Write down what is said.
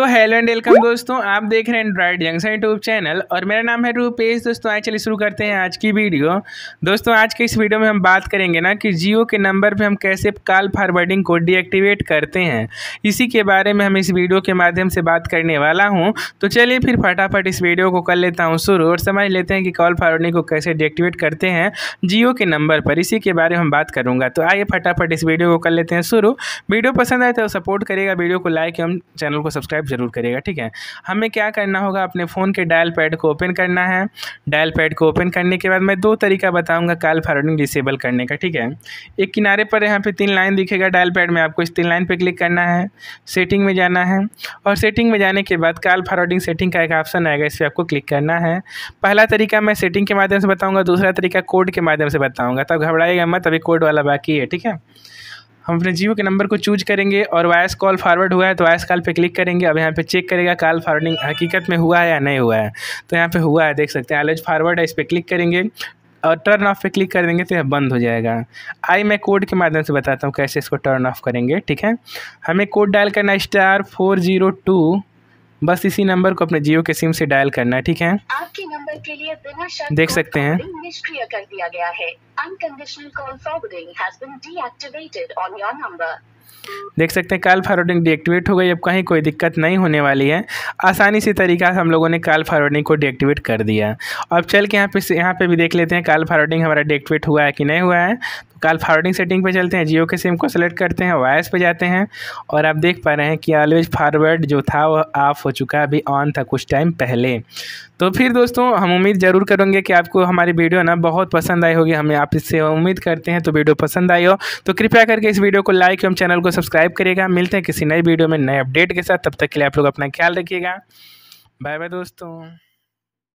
तो hello and welcome दोस्तों आप देख रहे हैं एंड्रॉयड जंक्शन यूट्यूब चैनल और मेरा नाम है रूपेश दोस्तों आए चलिए शुरू करते हैं आज की वीडियो दोस्तों आज के इस वीडियो में हम बात करेंगे ना कि जियो के नंबर पे हम कैसे कॉल फॉरवर्डिंग को डीएक्टिवेट करते हैं इसी के बारे में हम इस वीडियो के माध्यम से बात करने वाला हूँ तो चलिए फिर फटाफट इस वीडियो को कर लेता हूँ शुरू और समझ लेते हैं कि कॉल फॉरवर्डिंग को कैसे डीएक्टिवेट करते हैं जियो के नंबर पर इसी के बारे में हम बात करूँगा तो आइए फटाफट इस वीडियो को कर लेते हैं शुरू वीडियो पसंद आए तो सपोर्ट करेगा वीडियो को लाइक एवं चैनल को सब्सक्राइब ज़रूर करिएगा ठीक है हमें क्या करना होगा अपने फ़ोन के डायल पैड को ओपन करना है डायल पैड को ओपन करने के बाद मैं दो तरीका बताऊँगा कॉल फॉरवर्डिंग डिसेबल करने का ठीक है एक किनारे पर यहाँ पर तीन लाइन दिखेगा डायल पैड में आपको इस तीन लाइन पर क्लिक करना है सेटिंग में जाना है और सेटिंग में जाने के बाद कॉल फॉरवर्डिंग सेटिंग का एक ऑप्शन आएगा इस पर आपको क्लिक करना है पहला तरीका मैं सेटिंग के माध्यम से बताऊँगा दूसरा तरीका कोड के माध्यम से बताऊँगा तब घबराइएगा मत अभी कोड वाला बाकी है ठीक है हम अपने जियो के नंबर को चूज करेंगे और वायस कॉल फॉरवर्ड हुआ है तो वायस कॉल पे क्लिक करेंगे अब यहाँ पे चेक करेगा कॉल फॉरवर्डिंग हकीकत में हुआ है या नहीं हुआ है तो यहाँ पे हुआ है देख सकते हैं एलेज फॉरवर्ड है इस पर क्लिक करेंगे और टर्न ऑफ पे क्लिक कर देंगे तो यह बंद हो जाएगा आई मैं कोड के माध्यम से बताता हूँ कैसे इसको टर्न ऑफ करेंगे ठीक है हमें कोड डायल करना स्टार फोर जीरो टू बस इसी नंबर को अपने जियो के सिम से डायल करना है ठीक है आपके नंबर के लिए बिना देख सकते हैं निष्क्रिय कर दिया गया है unconditional call forwarding has been deactivated on your number देख सकते हैं कॉल फॉरवर्डिंग डीएक्टिवेट हो गई अब कहीं कोई दिक्कत नहीं होने वाली है आसानी से तरीका से हम लोगों ने कॉल फॉरवर्डिंग को डीएक्टिवेट कर दिया अब चल के यहाँ पे यहाँ पे भी देख लेते हैं कॉल फॉरवर्डिंग हमारा डीएक्टिवेट हुआ है कि नहीं हुआ है कॉल फॉरवर्डिंग सेटिंग पे चलते हैं जियो के सिम को सेलेक्ट करते हैं वॉइस पे जाते हैं और आप देख पा रहे हैं कि ऑलवेज फॉरवर्ड जो था वो ऑफ हो चुका है अभी ऑन था कुछ टाइम पहले तो फिर दोस्तों हम उम्मीद ज़रूर करेंगे कि आपको हमारी वीडियो ना बहुत पसंद आई होगी हमें आप इससे उम्मीद करते हैं तो वीडियो पसंद आई हो तो कृपया करके इस वीडियो को लाइक एवं चैनल को सब्सक्राइब करिएगा मिलते हैं किसी नई वीडियो में नए अपडेट के साथ तब तक के लिए आप लोग अपना ख्याल रखिएगा बाय बाय दोस्तों